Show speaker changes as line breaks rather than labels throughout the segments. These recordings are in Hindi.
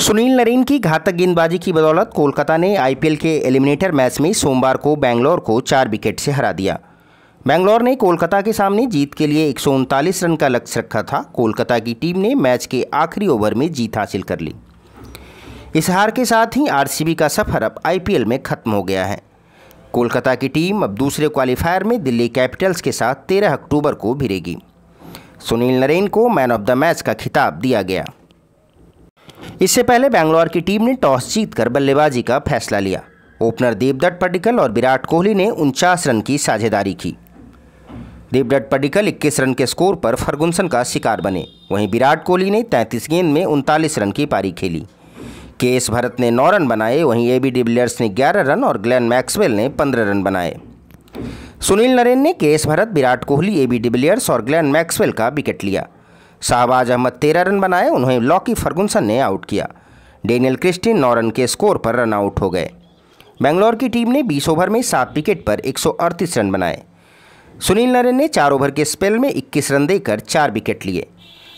सुनील नरीन की घातक गेंदबाजी की बदौलत कोलकाता ने आईपीएल के एलिमिनेटर मैच में सोमवार को बैंगलोर को चार विकेट से हरा दिया बैंगलोर ने कोलकाता के सामने जीत के लिए एक रन का लक्ष्य रखा था कोलकाता की टीम ने मैच के आखिरी ओवर में जीत हासिल कर ली इस हार के साथ ही आरसीबी का सफर अब आईपीएल में खत्म हो गया है कोलकाता की टीम अब दूसरे क्वालिफायर में दिल्ली कैपिटल्स के साथ 13 अक्टूबर को भिड़ेगी सुनील नरेन को मैन ऑफ द मैच का खिताब दिया गया इससे पहले बैंगलोर की टीम ने टॉस जीतकर बल्लेबाजी का फैसला लिया ओपनर देवदत्त पडिकल और विराट कोहली ने उनचास रन की साझेदारी की देवदत्त पडिकल 21 रन के स्कोर पर फर्गुनसन का शिकार बने वहीं विराट कोहली ने 33 गेंद में उनतालीस रन की पारी खेली के एस भरत ने 9 रन बनाए वहीं ए बी डिविलियर्स ने 11 रन और ग्लेन मैक्सवेल ने 15 रन बनाए सुनील नरेन ने K S Bharat Virat Kohli A B de Villiers और ग्लैन मैक्सवेल का विकेट लिया शाहबाज अहमद तेरह रन बनाए उन्हें लॉकी फर्गुनसन ने आउट किया डेनियल क्रिस्टिन नौ रन के स्कोर पर रन आउट हो गए बेंगलोर की टीम ने 20 ओवर में सात विकेट पर एक रन बनाए सुनील नरेन ने चार ओवर के स्पेल में 21 रन देकर चार विकेट लिए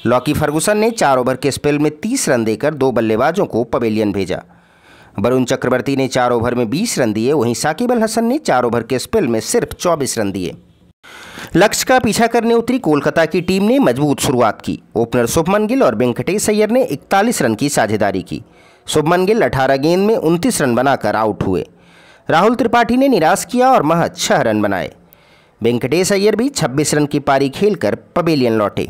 लॉकी फर्गुसन ने चार ओवर के स्पेल में 30 रन देकर दो बल्लेबाजों को पवेलियन भेजा वरुण चक्रवर्ती ने चार ओवर में 20 रन दिए वहीं साकिब अल हसन ने चार ओवर के स्पेल में सिर्फ 24 रन दिए लक्ष्य का पीछा करने उतरी कोलकाता की टीम ने मजबूत शुरुआत की ओपनर शुभमन गिल और वेंकटेश अय्यर ने 41 रन की साझेदारी की शुभमन गिल 18 गेंद में उनतीस रन बनाकर आउट हुए राहुल त्रिपाठी ने निराश किया और महज छह रन बनाए वेंकटेश अय्यर भी छब्बीस रन की पारी खेलकर पवेलियन लौटे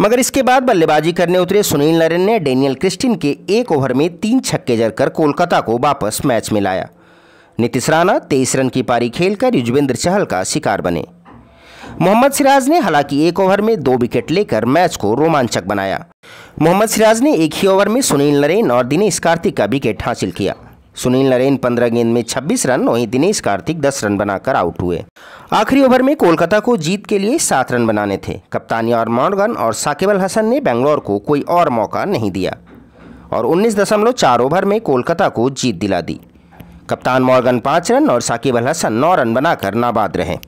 मगर इसके बाद बल्लेबाजी करने उतरे सुनील नरेन ने डेनियल क्रिस्टिन के एक ओवर में तीन छक्के जड़कर कोलकाता को वापस मैच में लाया नीतीश राणा तेईस रन की पारी खेलकर युजवेंद्र चहल का शिकार बने मोहम्मद सिराज ने हालांकि एक ओवर में दो विकेट लेकर मैच को रोमांचक बनाया मोहम्मद सिराज ने एक ही ओवर में सुनील नरेन और दिनेश कार्तिक का विकेट हासिल किया सुनील नरेन 15 गेंद में 26 रन वहीं दिनेश कार्तिक 10 रन बनाकर आउट हुए आखिरी ओवर में कोलकाता को जीत के लिए सात रन बनाने थे कप्तानी और मॉर्गन और साकिब अल हसन ने बेंगलोर को कोई और मौका नहीं दिया और चार ओवर में कोलकाता को जीत दिला दी कप्तान मॉर्गन पाँच रन और साकिब अल हसन नौ रन बनाकर नाबाद रहे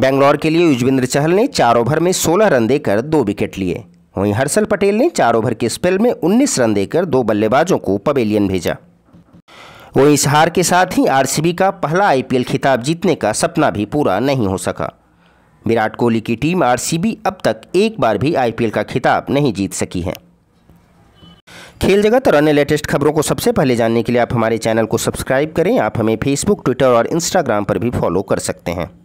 बेंगलौर के लिए युजवेंद्र चहल ने चार ओवर में 16 रन देकर दो विकेट लिए वहीं हर्षल पटेल ने चार ओवर के स्पेल में 19 रन देकर दो बल्लेबाजों को पवेलियन भेजा वहीं इस हार के साथ ही आरसीबी का पहला आईपीएल खिताब जीतने का सपना भी पूरा नहीं हो सका विराट कोहली की टीम आरसीबी अब तक एक बार भी आईपीएल का खिताब नहीं जीत सकी है खेल जगत और अन्य लेटेस्ट खबरों को सबसे पहले जानने के लिए आप हमारे चैनल को सब्सक्राइब करें आप हमें फेसबुक ट्विटर और इंस्टाग्राम पर भी फॉलो कर सकते हैं